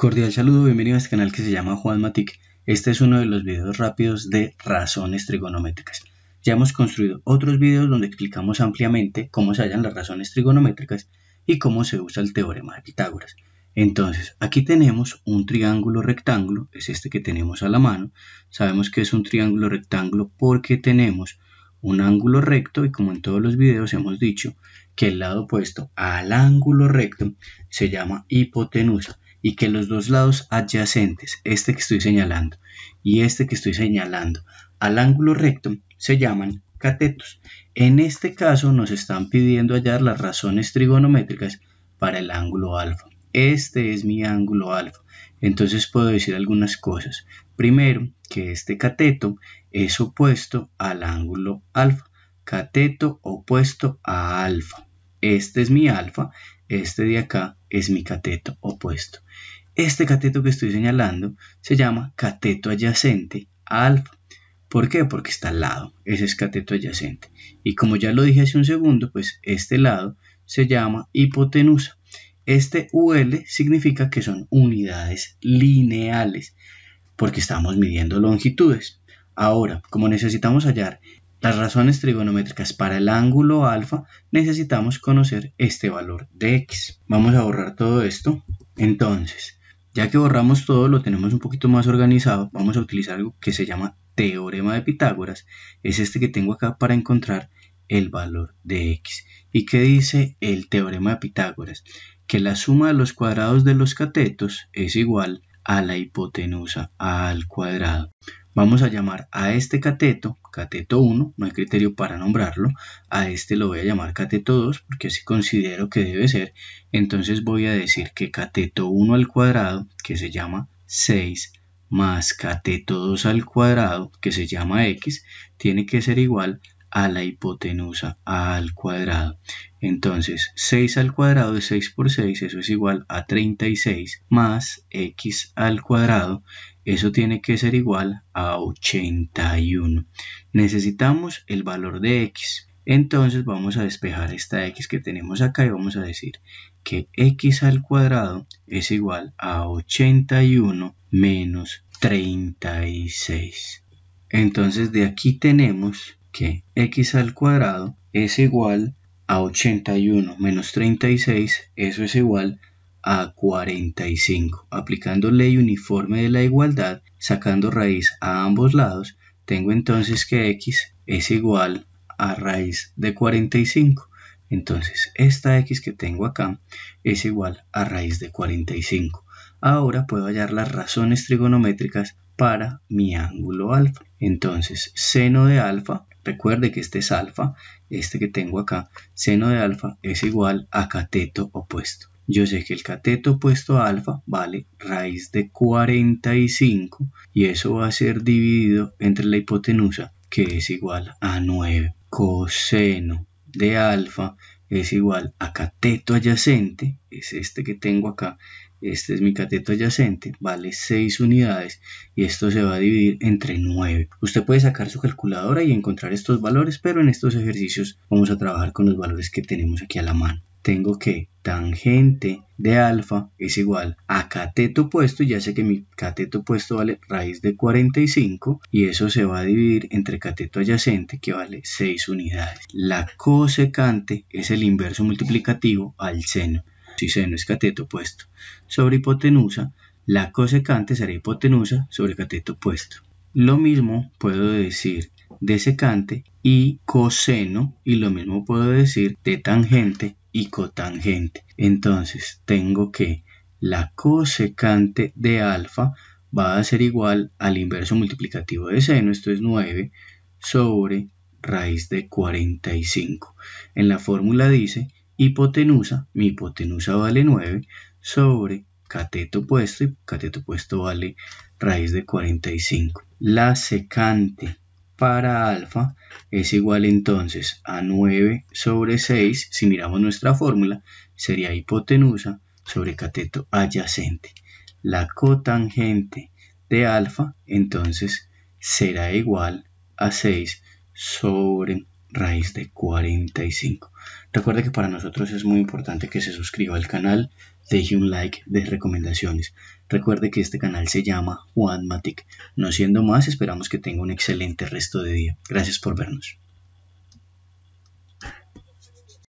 Cordial saludo, bienvenido a este canal que se llama Juan Matic. Este es uno de los videos rápidos de razones trigonométricas. Ya hemos construido otros videos donde explicamos ampliamente cómo se hallan las razones trigonométricas y cómo se usa el teorema de Pitágoras. Entonces, aquí tenemos un triángulo rectángulo, es este que tenemos a la mano. Sabemos que es un triángulo rectángulo porque tenemos un ángulo recto y como en todos los videos hemos dicho que el lado opuesto al ángulo recto se llama hipotenusa y que los dos lados adyacentes, este que estoy señalando y este que estoy señalando, al ángulo recto se llaman catetos. En este caso nos están pidiendo hallar las razones trigonométricas para el ángulo alfa. Este es mi ángulo alfa. Entonces puedo decir algunas cosas. Primero, que este cateto es opuesto al ángulo alfa. Cateto opuesto a alfa. Este es mi alfa este de acá es mi cateto opuesto. Este cateto que estoy señalando se llama cateto adyacente a alfa. ¿Por qué? Porque está al lado. Ese es cateto adyacente. Y como ya lo dije hace un segundo, pues este lado se llama hipotenusa. Este UL significa que son unidades lineales, porque estamos midiendo longitudes. Ahora, como necesitamos hallar las razones trigonométricas para el ángulo alfa, necesitamos conocer este valor de x. Vamos a borrar todo esto. Entonces, ya que borramos todo, lo tenemos un poquito más organizado, vamos a utilizar algo que se llama teorema de Pitágoras. Es este que tengo acá para encontrar el valor de x. ¿Y qué dice el teorema de Pitágoras? Que la suma de los cuadrados de los catetos es igual a la hipotenusa al cuadrado. Vamos a llamar a este cateto, cateto 1, no hay criterio para nombrarlo, a este lo voy a llamar cateto 2 porque así considero que debe ser, entonces voy a decir que cateto 1 al cuadrado, que se llama 6, más cateto 2 al cuadrado, que se llama x, tiene que ser igual a a la hipotenusa al cuadrado. Entonces, 6 al cuadrado es 6 por 6, eso es igual a 36 más x al cuadrado, eso tiene que ser igual a 81. Necesitamos el valor de x. Entonces vamos a despejar esta x que tenemos acá y vamos a decir que x al cuadrado es igual a 81 menos 36. Entonces de aquí tenemos que x al cuadrado es igual a 81 menos 36, eso es igual a 45. Aplicando ley uniforme de la igualdad, sacando raíz a ambos lados, tengo entonces que x es igual a raíz de 45. Entonces, esta x que tengo acá es igual a raíz de 45. Ahora puedo hallar las razones trigonométricas para mi ángulo alfa. Entonces, seno de alfa Recuerde que este es alfa, este que tengo acá, seno de alfa es igual a cateto opuesto. Yo sé que el cateto opuesto a alfa vale raíz de 45 y eso va a ser dividido entre la hipotenusa que es igual a 9. Coseno de alfa es igual a cateto adyacente, es este que tengo acá, este es mi cateto adyacente, vale 6 unidades y esto se va a dividir entre 9. Usted puede sacar su calculadora y encontrar estos valores, pero en estos ejercicios vamos a trabajar con los valores que tenemos aquí a la mano. Tengo que tangente de alfa es igual a cateto opuesto, ya sé que mi cateto opuesto vale raíz de 45 y eso se va a dividir entre cateto adyacente que vale 6 unidades. La cosecante es el inverso multiplicativo al seno. Si seno es cateto opuesto sobre hipotenusa, la cosecante será hipotenusa sobre cateto opuesto. Lo mismo puedo decir de secante y coseno y lo mismo puedo decir de tangente y cotangente. Entonces tengo que la cosecante de alfa va a ser igual al inverso multiplicativo de seno, esto es 9, sobre raíz de 45. En la fórmula dice hipotenusa, mi hipotenusa vale 9, sobre cateto opuesto, y cateto opuesto vale raíz de 45. La secante para alfa es igual entonces a 9 sobre 6, si miramos nuestra fórmula, sería hipotenusa sobre cateto adyacente. La cotangente de alfa entonces será igual a 6 sobre raíz de 45. Recuerde que para nosotros es muy importante que se suscriba al canal, deje un like de recomendaciones. Recuerde que este canal se llama Juanmatic. No siendo más, esperamos que tenga un excelente resto de día. Gracias por vernos.